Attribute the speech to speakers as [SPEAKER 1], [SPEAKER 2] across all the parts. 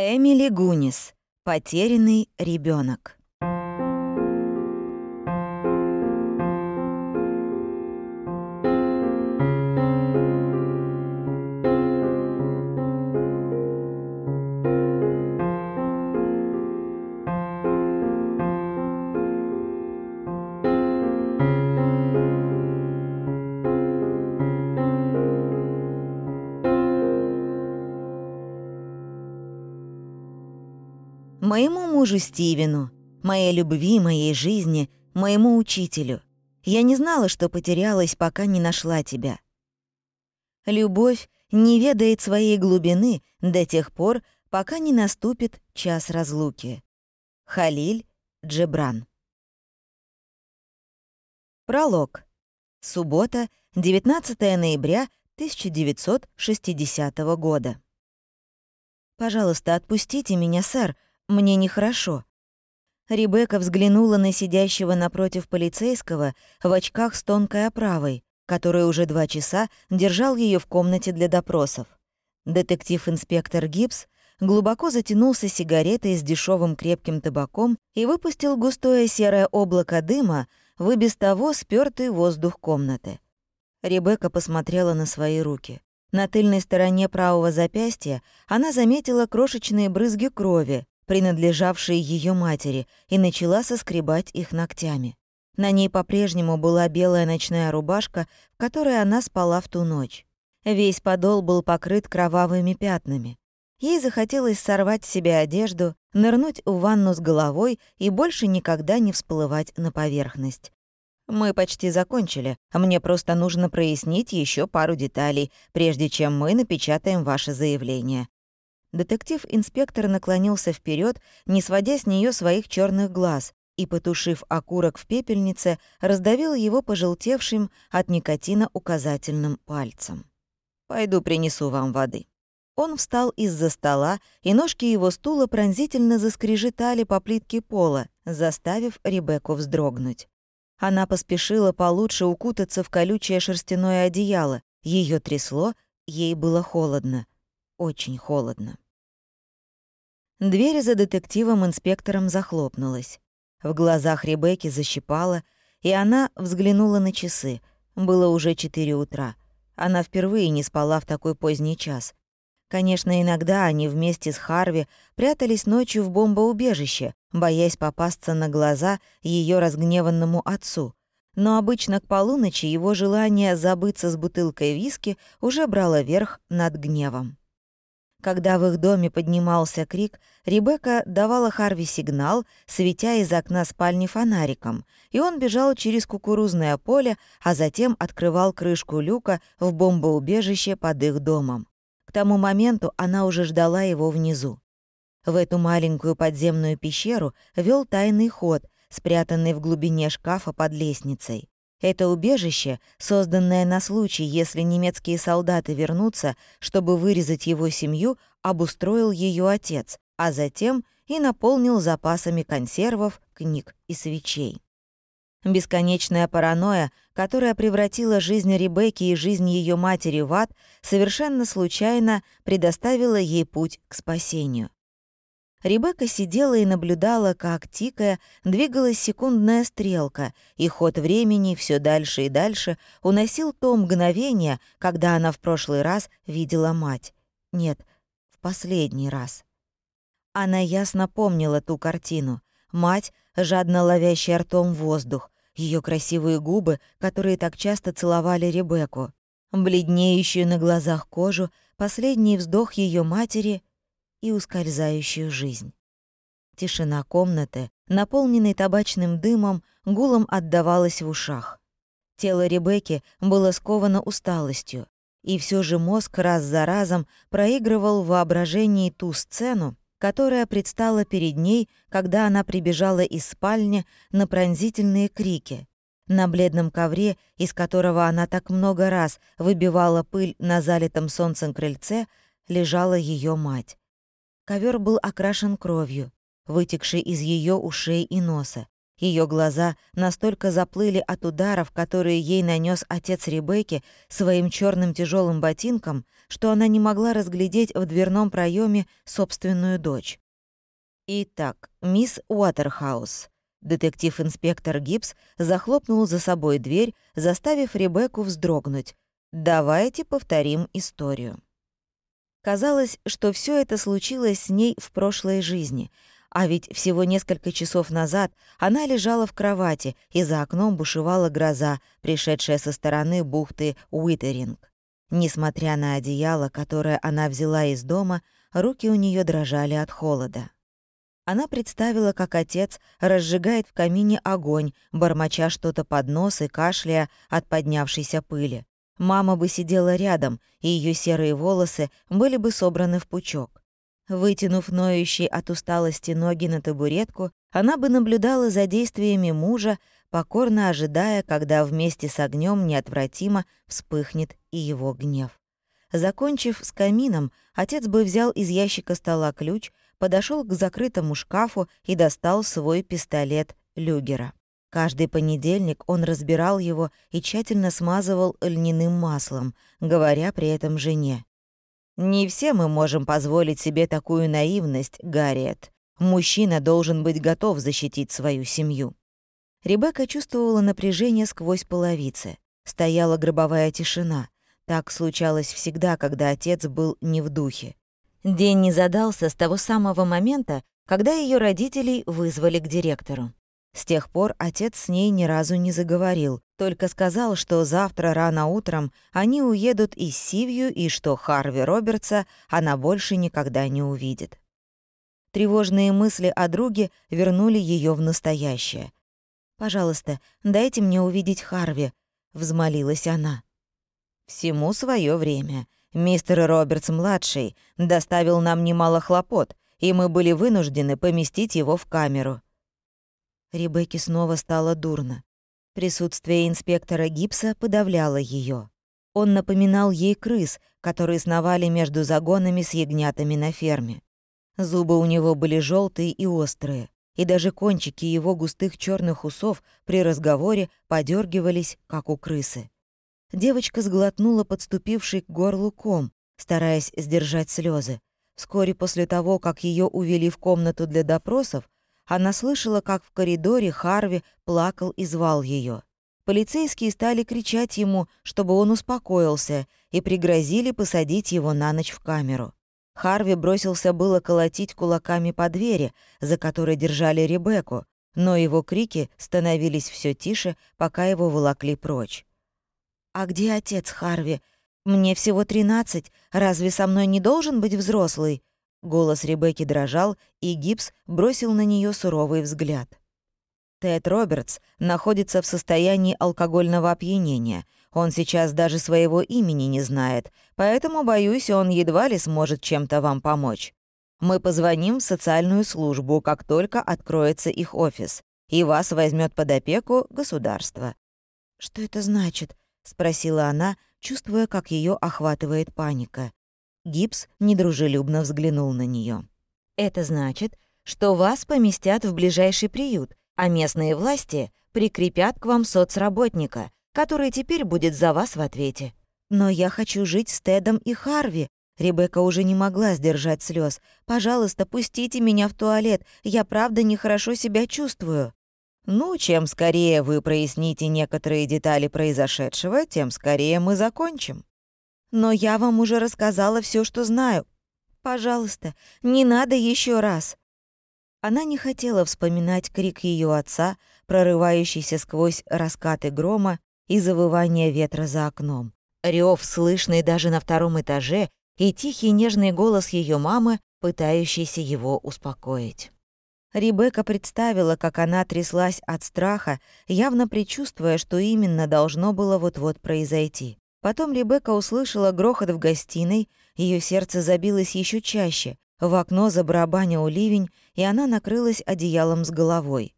[SPEAKER 1] Эмили Гунис. Потерянный ребенок. мужу Стивену, моей любви, моей жизни, моему учителю. Я не знала, что потерялась, пока не нашла тебя. Любовь не ведает своей глубины до тех пор, пока не наступит час разлуки. Халиль Джебран. Пролог. Суббота, 19 ноября 1960 года. «Пожалуйста, отпустите меня, сэр», мне нехорошо». Ребекка взглянула на сидящего напротив полицейского в очках с тонкой оправой, который уже два часа держал ее в комнате для допросов. Детектив-инспектор Гибс глубоко затянулся сигаретой с дешевым крепким табаком и выпустил густое серое облако дыма в и без того спёртый воздух комнаты. Ребекка посмотрела на свои руки. На тыльной стороне правого запястья она заметила крошечные брызги крови, принадлежавшие ее матери, и начала соскребать их ногтями. На ней по-прежнему была белая ночная рубашка, в которой она спала в ту ночь. Весь подол был покрыт кровавыми пятнами. Ей захотелось сорвать себе одежду, нырнуть в ванну с головой и больше никогда не всплывать на поверхность. «Мы почти закончили. Мне просто нужно прояснить еще пару деталей, прежде чем мы напечатаем ваше заявление. Детектив-инспектор наклонился вперед, не сводя с нее своих черных глаз, и, потушив окурок в пепельнице, раздавил его пожелтевшим от никотина указательным пальцем. «Пойду принесу вам воды». Он встал из-за стола, и ножки его стула пронзительно заскрежетали по плитке пола, заставив Ребекку вздрогнуть. Она поспешила получше укутаться в колючее шерстяное одеяло. Ее трясло, ей было холодно очень холодно. Дверь за детективом-инспектором захлопнулась. В глазах Ребекки защипала, и она взглянула на часы. Было уже четыре утра. Она впервые не спала в такой поздний час. Конечно, иногда они вместе с Харви прятались ночью в бомбоубежище, боясь попасться на глаза ее разгневанному отцу. Но обычно к полуночи его желание забыться с бутылкой виски уже брало верх над гневом. Когда в их доме поднимался крик, Ребекка давала Харви сигнал, светя из окна спальни фонариком, и он бежал через кукурузное поле, а затем открывал крышку люка в бомбоубежище под их домом. К тому моменту она уже ждала его внизу. В эту маленькую подземную пещеру вел тайный ход, спрятанный в глубине шкафа под лестницей. Это убежище, созданное на случай, если немецкие солдаты вернутся, чтобы вырезать его семью, обустроил ее отец, а затем и наполнил запасами консервов, книг и свечей. Бесконечная паранойя, которая превратила жизнь Ребекки и жизнь ее матери в ад, совершенно случайно предоставила ей путь к спасению. Ребекка сидела и наблюдала, как, тикая, двигалась секундная стрелка, и ход времени все дальше и дальше уносил то мгновение, когда она в прошлый раз видела мать. Нет, в последний раз. Она ясно помнила ту картину. Мать, жадно ловящая ртом воздух, ее красивые губы, которые так часто целовали Ребекку, бледнеющую на глазах кожу, последний вздох ее матери и ускользающую жизнь. Тишина комнаты, наполненной табачным дымом, гулом отдавалась в ушах. Тело Ребекки было сковано усталостью, и все же мозг раз за разом проигрывал в воображении ту сцену, которая предстала перед ней, когда она прибежала из спальни на пронзительные крики. На бледном ковре, из которого она так много раз выбивала пыль на залитом солнцем крыльце, лежала ее мать. Ковер был окрашен кровью, вытекшей из ее ушей и носа. Ее глаза настолько заплыли от ударов, которые ей нанес отец Ребекки своим черным тяжелым ботинком, что она не могла разглядеть в дверном проеме собственную дочь. Итак, мисс Уотерхаус. Детектив-инспектор Гибс захлопнул за собой дверь, заставив Ребекку вздрогнуть. «Давайте повторим историю». Казалось, что все это случилось с ней в прошлой жизни. А ведь всего несколько часов назад она лежала в кровати, и за окном бушевала гроза, пришедшая со стороны бухты Уитеринг. Несмотря на одеяло, которое она взяла из дома, руки у нее дрожали от холода. Она представила, как отец разжигает в камине огонь, бормоча что-то под нос и кашляя от поднявшейся пыли. Мама бы сидела рядом, и ее серые волосы были бы собраны в пучок. Вытянув ноющие от усталости ноги на табуретку, она бы наблюдала за действиями мужа, покорно ожидая, когда вместе с огнем неотвратимо вспыхнет и его гнев. Закончив с камином, отец бы взял из ящика стола ключ, подошел к закрытому шкафу и достал свой пистолет Люгера. Каждый понедельник он разбирал его и тщательно смазывал льняным маслом, говоря при этом жене. «Не все мы можем позволить себе такую наивность, Гарриет. Мужчина должен быть готов защитить свою семью». Ребекка чувствовала напряжение сквозь половицы. Стояла гробовая тишина. Так случалось всегда, когда отец был не в духе. День не задался с того самого момента, когда ее родителей вызвали к директору. С тех пор отец с ней ни разу не заговорил, только сказал, что завтра рано утром они уедут из Сивью и что Харви Робертса она больше никогда не увидит. Тревожные мысли о друге вернули ее в настоящее. «Пожалуйста, дайте мне увидеть Харви», — взмолилась она. «Всему свое время. Мистер Робертс-младший доставил нам немало хлопот, и мы были вынуждены поместить его в камеру. Ребекке снова стало дурно. Присутствие инспектора Гипса подавляло ее. Он напоминал ей крыс, которые сновали между загонами с ягнятами на ферме. Зубы у него были желтые и острые, и даже кончики его густых черных усов при разговоре подергивались, как у крысы. Девочка сглотнула подступивший к горлу ком, стараясь сдержать слезы. Вскоре после того, как ее увели в комнату для допросов, она слышала, как в коридоре Харви плакал и звал ее. Полицейские стали кричать ему, чтобы он успокоился, и пригрозили посадить его на ночь в камеру. Харви бросился было колотить кулаками по двери, за которой держали Ребекку, но его крики становились все тише, пока его волокли прочь. «А где отец Харви? Мне всего тринадцать. Разве со мной не должен быть взрослый?» Голос Ребекки дрожал, и Гибс бросил на нее суровый взгляд. Тед Робертс находится в состоянии алкогольного опьянения. Он сейчас даже своего имени не знает, поэтому, боюсь, он едва ли сможет чем-то вам помочь. Мы позвоним в социальную службу, как только откроется их офис, и вас возьмет под опеку государство». «Что это значит?» — спросила она, чувствуя, как ее охватывает паника. Гипс недружелюбно взглянул на нее. «Это значит, что вас поместят в ближайший приют, а местные власти прикрепят к вам соцработника, который теперь будет за вас в ответе. Но я хочу жить с Тедом и Харви». Ребекка уже не могла сдержать слез. «Пожалуйста, пустите меня в туалет. Я правда нехорошо себя чувствую». «Ну, чем скорее вы проясните некоторые детали произошедшего, тем скорее мы закончим». Но я вам уже рассказала все, что знаю. Пожалуйста, не надо еще раз». Она не хотела вспоминать крик ее отца, прорывающийся сквозь раскаты грома и завывание ветра за окном. Рев, слышный даже на втором этаже, и тихий нежный голос ее мамы, пытающийся его успокоить. Ребекка представила, как она тряслась от страха, явно предчувствуя, что именно должно было вот-вот произойти. Потом Ребекка услышала грохот в гостиной, ее сердце забилось еще чаще, в окно забарабанил ливень, и она накрылась одеялом с головой.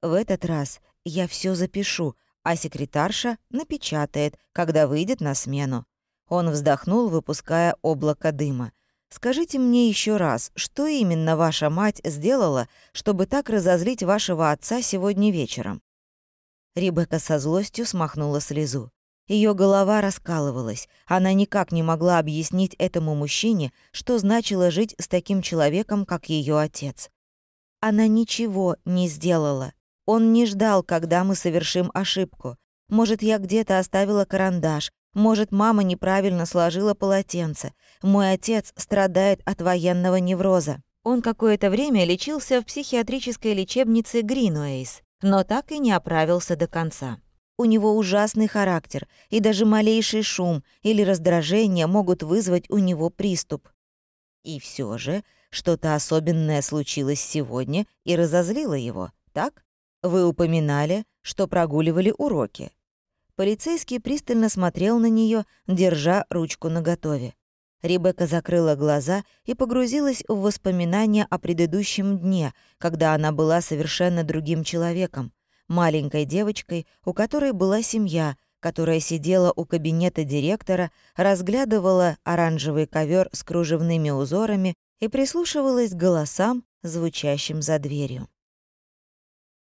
[SPEAKER 1] «В этот раз я все запишу, а секретарша напечатает, когда выйдет на смену». Он вздохнул, выпуская облако дыма. «Скажите мне еще раз, что именно ваша мать сделала, чтобы так разозлить вашего отца сегодня вечером?» Ребекка со злостью смахнула слезу. Ее голова раскалывалась. Она никак не могла объяснить этому мужчине, что значило жить с таким человеком, как ее отец. Она ничего не сделала. Он не ждал, когда мы совершим ошибку. Может, я где-то оставила карандаш, может, мама неправильно сложила полотенце. Мой отец страдает от военного невроза. Он какое-то время лечился в психиатрической лечебнице Гринуэйс, но так и не оправился до конца. У него ужасный характер, и даже малейший шум или раздражение могут вызвать у него приступ. И все же что-то особенное случилось сегодня и разозлило его, так? Вы упоминали, что прогуливали уроки. Полицейский пристально смотрел на нее, держа ручку наготове. Ребекка закрыла глаза и погрузилась в воспоминания о предыдущем дне, когда она была совершенно другим человеком, маленькой девочкой, у которой была семья, которая сидела у кабинета директора, разглядывала оранжевый ковер с кружевными узорами и прислушивалась к голосам, звучащим за дверью.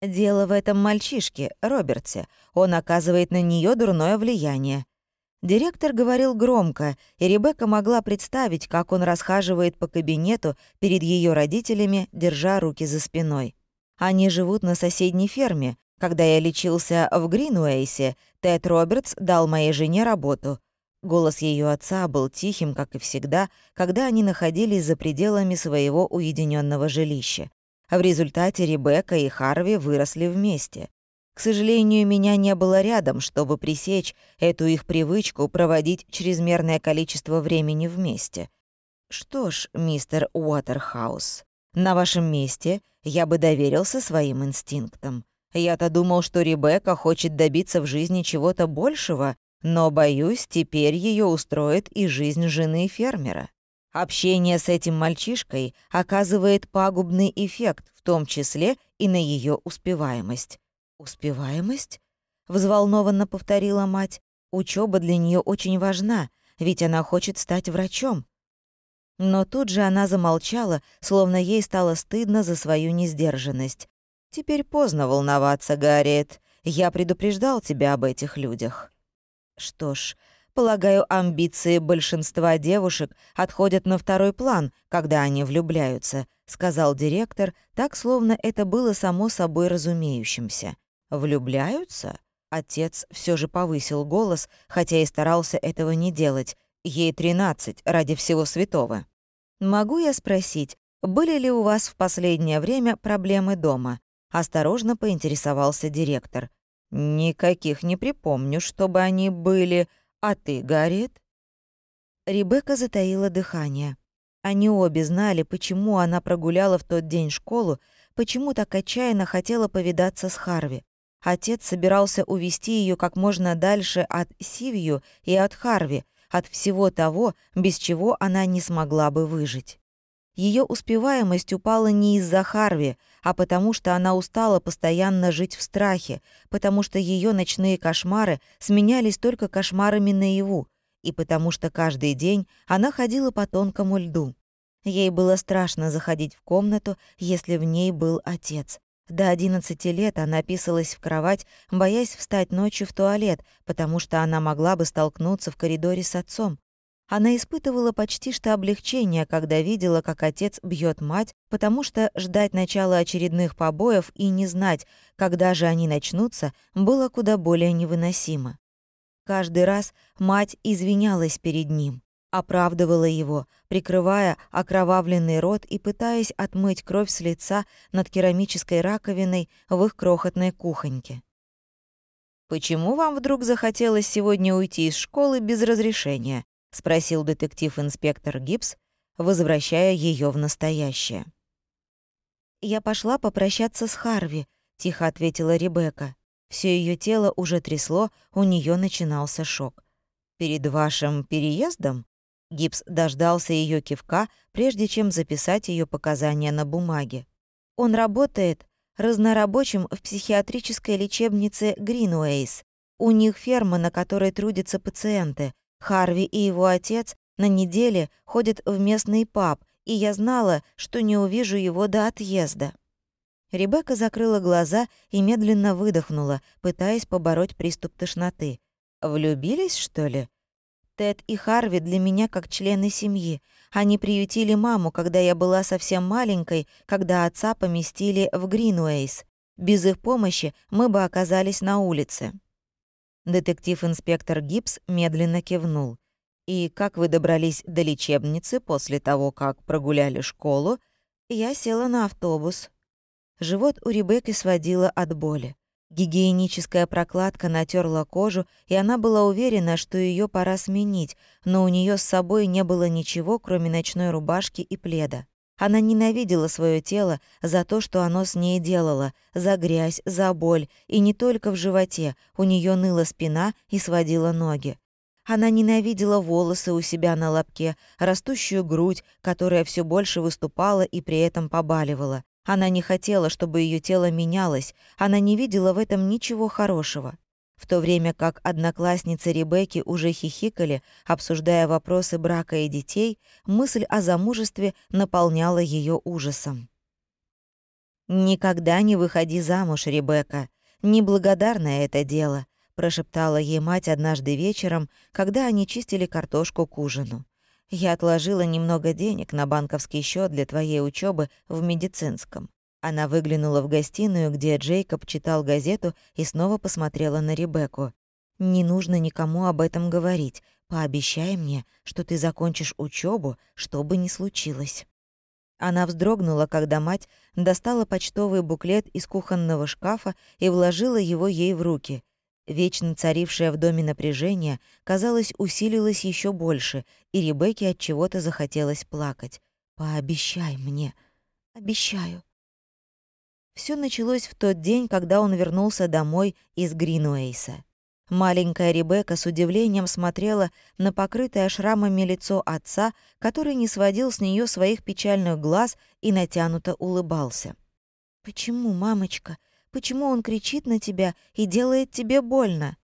[SPEAKER 1] «Дело в этом мальчишке, Роберте. Он оказывает на нее дурное влияние», Директор говорил громко, и Ребекка могла представить, как он расхаживает по кабинету перед ее родителями, держа руки за спиной. Они живут на соседней ферме. Когда я лечился в Гринуэйсе, Тед Робертс дал моей жене работу. Голос ее отца был тихим, как и всегда, когда они находились за пределами своего уединенного жилища. В результате Ребекка и Харви выросли вместе. К сожалению, меня не было рядом, чтобы пресечь эту их привычку проводить чрезмерное количество времени вместе. Что ж, мистер Уотерхаус, на вашем месте я бы доверился своим инстинктам. Я-то думал, что Ребекка хочет добиться в жизни чего-то большего, но, боюсь, теперь ее устроит и жизнь жены фермера. Общение с этим мальчишкой оказывает пагубный эффект, в том числе и на ее успеваемость. «Успеваемость?» — взволнованно повторила мать. «Учеба для нее очень важна, ведь она хочет стать врачом. Но тут же она замолчала, словно ей стало стыдно за свою несдержанность. «Теперь поздно волноваться, Гарриет. Я предупреждал тебя об этих людях». Что ж, полагаю, амбиции большинства девушек отходят на второй план, когда они влюбляются, сказал директор, так словно это было само собой разумеющимся. Влюбляются? Отец все же повысил голос, хотя и старался этого не делать, Ей 13, ради всего святого. Могу я спросить, были ли у вас в последнее время проблемы дома? Осторожно поинтересовался директор. Никаких не припомню, чтобы они были. А ты, Гарриет? Ребекка затаила дыхание. Они обе знали, почему она прогуляла в тот день школу, почему так отчаянно хотела повидаться с Харви. Отец собирался увести ее как можно дальше от Сивью и от Харви, от всего того, без чего она не смогла бы выжить. Ее успеваемость упала не из-за Харви, а потому что она устала постоянно жить в страхе, потому что ее ночные кошмары сменялись только кошмарами наяву, и потому что каждый день она ходила по тонкому льду. Ей было страшно заходить в комнату, если в ней был отец. До 11 лет она писалась в кровать, боясь встать ночью в туалет, потому что она могла бы столкнуться в коридоре с отцом. Она испытывала почти что облегчение, когда видела, как отец бьет мать, потому что ждать начала очередных побоев и не знать, когда же они начнутся, было куда более невыносимо. Каждый раз мать извинялась перед ним оправдывала его, прикрывая окровавленный рот и пытаясь отмыть кровь с лица над керамической раковиной в их крохотной кухоньке. «Почему вам вдруг захотелось сегодня уйти из школы без разрешения?» — спросил детектив-инспектор Гибс, возвращая ее в настоящее. «Я пошла попрощаться с Харви», — тихо ответила Ребекка. Все ее тело уже трясло, у нее начинался шок. «Перед вашим переездом?» Гипс дождался ее кивка, прежде чем записать ее показания на бумаге. Он работает разнорабочим в психиатрической лечебнице Гринуэйс. У них ферма, на которой трудятся пациенты. Харви и его отец на неделе ходят в местный паб, и я знала, что не увижу его до отъезда. Ребекка закрыла глаза и медленно выдохнула, пытаясь побороть приступ тошноты. «Влюбились, что ли?» Тед и Харви для меня как члены семьи. Они приютили маму, когда я была совсем маленькой, когда отца поместили в Гринуэйс. Без их помощи мы бы оказались на улице». Детектив-инспектор Гибс медленно кивнул. «И как вы добрались до лечебницы после того, как прогуляли школу?» Я села на автобус. Живот у Ребекки сводило от боли. Гигиеническая прокладка натерла кожу, и она была уверена, что ее пора сменить, но у нее с собой не было ничего, кроме ночной рубашки и пледа. Она ненавидела свое тело за то, что оно с ней делало, за грязь, за боль, и не только в животе, у нее ныла спина и сводила ноги. Она ненавидела волосы у себя на лобке, растущую грудь, которая все больше выступала и при этом побаливала. Она не хотела, чтобы ее тело менялось, она не видела в этом ничего хорошего. В то время как одноклассницы Ребекки уже хихикали, обсуждая вопросы брака и детей, мысль о замужестве наполняла ее ужасом. «Никогда не выходи замуж, Ребекка. Неблагодарное это дело», — прошептала ей мать однажды вечером, когда они чистили картошку к ужину. Я отложила немного денег на банковский счет для твоей учебы в медицинском. Она выглянула в гостиную, где Джейкоб читал газету и снова посмотрела на Ребекку. «Не нужно никому об этом говорить. Пообещай мне, что ты закончишь учебу, что бы ни случилось». Она вздрогнула, когда мать достала почтовый буклет из кухонного шкафа и вложила его ей в руки. Вечно царившее в доме напряжение, казалось, усилилось еще больше, и Ребекке от чего-то захотелось плакать. Пообещай мне. Обещаю. Все началось в тот день, когда он вернулся домой из Гринуэйса. Маленькая Ребекка с удивлением смотрела на покрытое шрамами лицо отца, который не сводил с нее своих печальных глаз и натянуто улыбался. «Почему, мамочка?» Почему он кричит на тебя и делает тебе больно?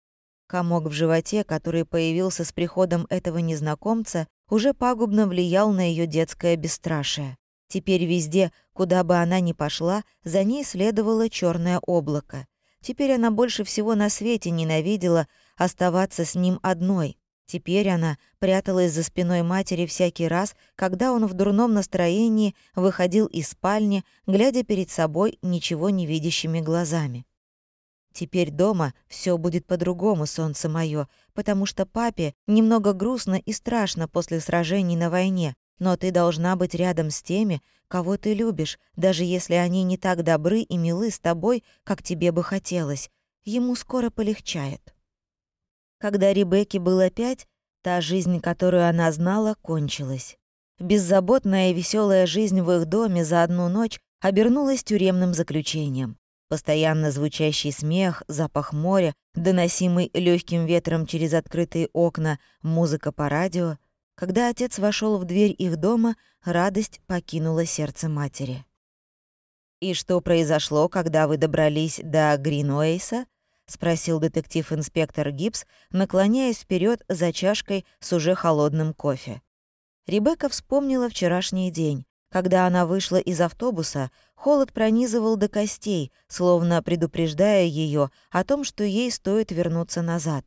[SPEAKER 1] Комок в животе, который появился с приходом этого незнакомца, уже пагубно влиял на ее детское бесстрашие. Теперь везде, куда бы она ни пошла, за ней следовало черное облако. Теперь она больше всего на свете ненавидела оставаться с ним одной. Теперь она пряталась за спиной матери всякий раз, когда он в дурном настроении выходил из спальни, глядя перед собой ничего не видящими глазами. Теперь дома все будет по-другому, солнце мое, потому что папе немного грустно и страшно после сражений на войне, но ты должна быть рядом с теми, кого ты любишь, даже если они не так добры и милы с тобой, как тебе бы хотелось. Ему скоро полегчает. Когда Ребекке было пять, та жизнь, которую она знала, кончилась. Беззаботная и веселая жизнь в их доме за одну ночь обернулась тюремным заключением. Постоянно звучащий смех, запах моря, доносимый легким ветром через открытые окна, музыка по радио. Когда отец вошел в дверь их дома, радость покинула сердце матери. «И что произошло, когда вы добрались до Гринуэйса?» спросил детектив-инспектор Гибс, наклоняясь вперед за чашкой с уже холодным кофе. Ребекка вспомнила вчерашний день. Когда она вышла из автобуса, холод пронизывал до костей, словно предупреждая ее о том, что ей стоит вернуться назад.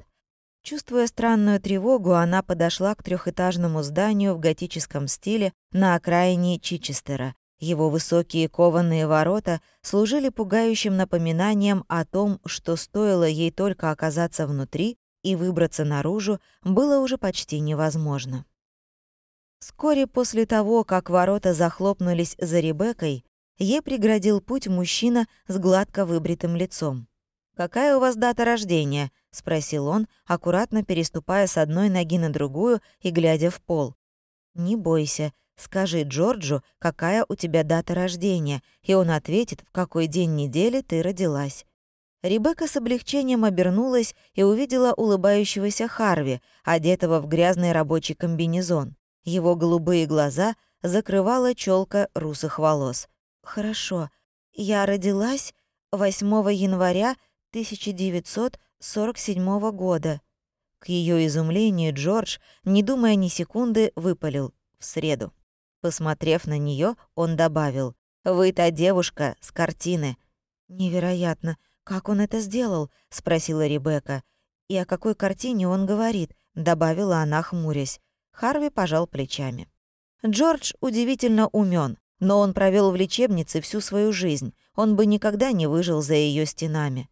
[SPEAKER 1] Чувствуя странную тревогу, она подошла к трехэтажному зданию в готическом стиле на окраине Чичестера, его высокие кованые ворота служили пугающим напоминанием о том, что стоило ей только оказаться внутри, и выбраться наружу было уже почти невозможно. Вскоре после того, как ворота захлопнулись за Ребеккой, ей преградил путь мужчина с гладко выбритым лицом. «Какая у вас дата рождения?» — спросил он, аккуратно переступая с одной ноги на другую и глядя в пол. «Не бойся», Скажи Джорджу, какая у тебя дата рождения, и он ответит, в какой день недели ты родилась. Ребекка с облегчением обернулась и увидела улыбающегося Харви, одетого в грязный рабочий комбинезон. Его голубые глаза закрывала челка русых волос. «Хорошо. Я родилась 8 января 1947 года». К ее изумлению Джордж, не думая ни секунды, выпалил в среду. Посмотрев на нее, он добавил, «Вы та девушка с картины». «Невероятно! Как он это сделал?» — спросила Ребекка. «И о какой картине он говорит?» — добавила она, хмурясь. Харви пожал плечами. Джордж удивительно умен, но он провел в лечебнице всю свою жизнь. Он бы никогда не выжил за ее стенами.